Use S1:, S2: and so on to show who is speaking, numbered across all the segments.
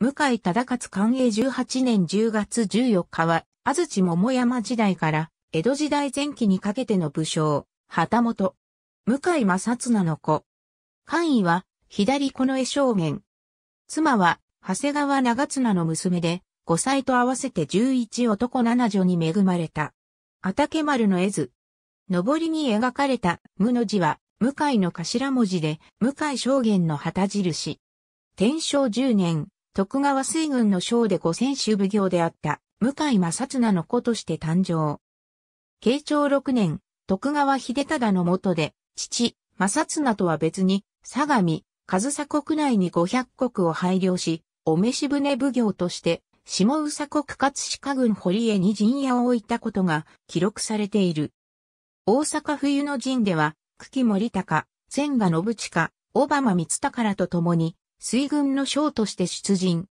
S1: 向井忠勝寛永18年10月14日は、安土桃山時代から江戸時代前期にかけての武将、旗本。向井正綱の子。官位は、左近絵将元。妻は、長谷川長綱の娘で、5歳と合わせて11男7女に恵まれた。あたけ丸の絵図。上りに描かれた無の字は、向井の頭文字で、向井将元の旗印。天正10年、徳川水軍の将で五千州奉行であった、向井正綱の子として誕生。慶長六年、徳川秀忠の下で、父、正綱とは別に、相模、上佐国内に五百国を配領し、お召し船奉行として、下宇佐国葛飾郡堀江に陣屋を置いたことが記録されている。大阪冬の陣では、久喜森高、千賀信近、小浜光宝と共に、水軍の将として出陣。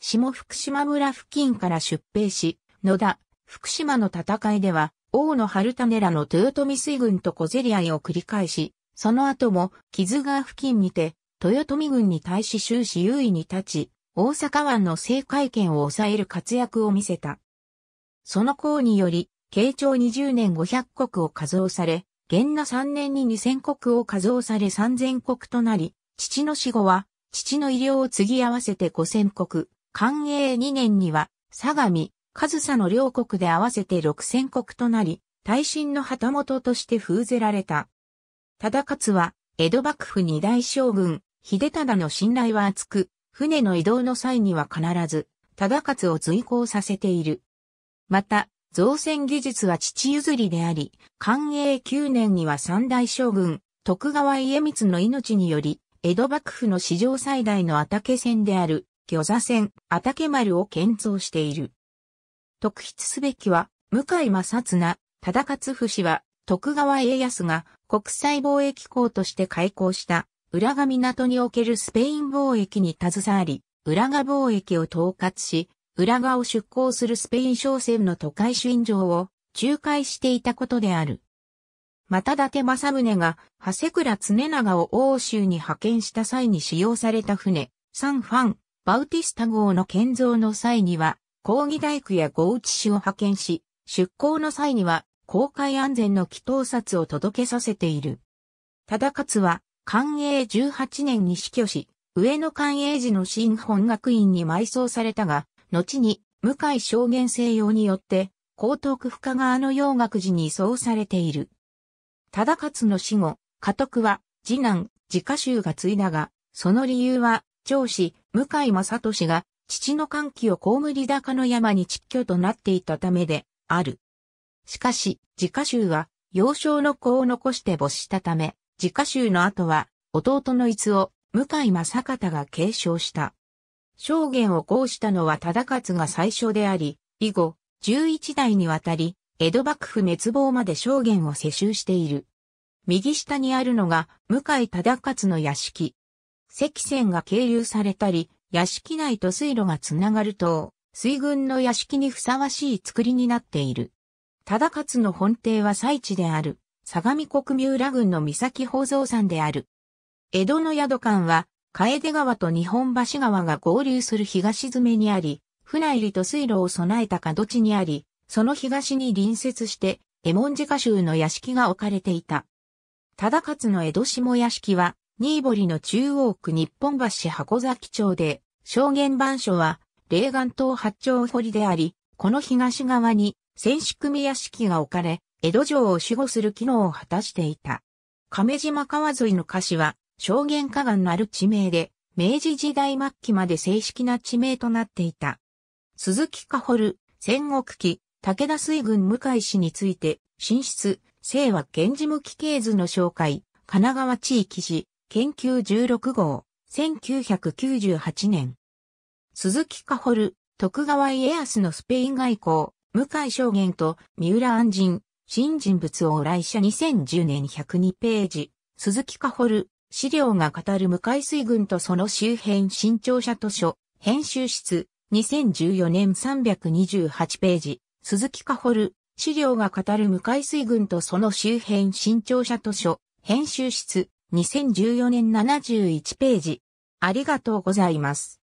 S1: 下福島村付近から出兵し、野田、福島の戦いでは、大野春種らの豊臣水軍と小競り合いを繰り返し、その後も、木津川付近にて、豊臣軍に対し終始優位に立ち、大阪湾の制海権を抑える活躍を見せた。その功により、慶長20年500国を加増され、元那3年に2000国を加増され3000国となり、父の死後は父の医療を継ぎ合わせて五千国、寛永二年には、相模、上佐の両国で合わせて六千国となり、大臣の旗本として封ぜられた。忠勝は、江戸幕府二大将軍、秀忠の信頼は厚く、船の移動の際には必ず、忠勝を随行させている。また、造船技術は父譲りであり、寛永九年には三大将軍、徳川家光の命により、江戸幕府の史上最大の畑船である、魚座船、畑丸を建造している。特筆すべきは、向井正綱、忠勝府氏は、徳川家康が国際貿易港として開港した、浦賀港におけるスペイン貿易に携わり、浦賀貿易を統括し、浦賀を出港するスペイン商船の都会主印状を仲介していたことである。また伊達政宗が、長谷倉常長を欧州に派遣した際に使用された船、サンファン、バウティスタ号の建造の際には、抗議大工や合内士を派遣し、出港の際には、航海安全の祈祷札を届けさせている。忠勝は、寛永18年に死去し、上野寛永寺の新本学院に埋葬されたが、後に、向井証言西洋によって、江東区深川の洋楽寺に移送されている。忠勝の死後、家督は、次男、自家衆が継いだが、その理由は、長子、向井正俊が、父の歓喜を被り高の山に蟄居となっていたためで、ある。しかし、自家衆は、幼少の子を残して没したため、自家衆の後は、弟の逸を、向井正方が継承した。証言をこうしたのは忠勝が最初であり、以後、11代にわたり、江戸幕府滅亡まで証言を世襲している。右下にあるのが、向井忠勝の屋敷。赤線が経由されたり、屋敷内と水路がつながると、水軍の屋敷にふさわしい作りになっている。忠勝の本邸は最地である、相模国三浦郡の三崎宝蔵山である。江戸の宿館は、楓川と日本橋川が合流する東詰めにあり、船入りと水路を備えた角地にあり、その東に隣接して、エモン寺カ州の屋敷が置かれていた。忠勝の江戸下屋敷は、新堀の中央区日本橋箱崎町で、証言番所は、霊岩島八丁堀であり、この東側に、戦士組屋敷が置かれ、江戸城を守護する機能を果たしていた。亀島川沿いの歌詞は、証言河岸のある地名で、明治時代末期まで正式な地名となっていた。鈴木かほる、戦国記、武田水軍向井氏について、進出、清和源氏向き系図の紹介、神奈川地域史、研究16号、1998年。鈴木かほる、徳川家康のスペイン外交、向井証言と三浦安人、新人物を来社2010年102ページ、鈴木かほる、資料が語る向井水軍とその周辺新潮社図書、編集室、2014年328ページ、鈴木かほる、資料が語る向井水軍とその周辺新潮社図書、編集室、2014年71ページ。ありがとうございます。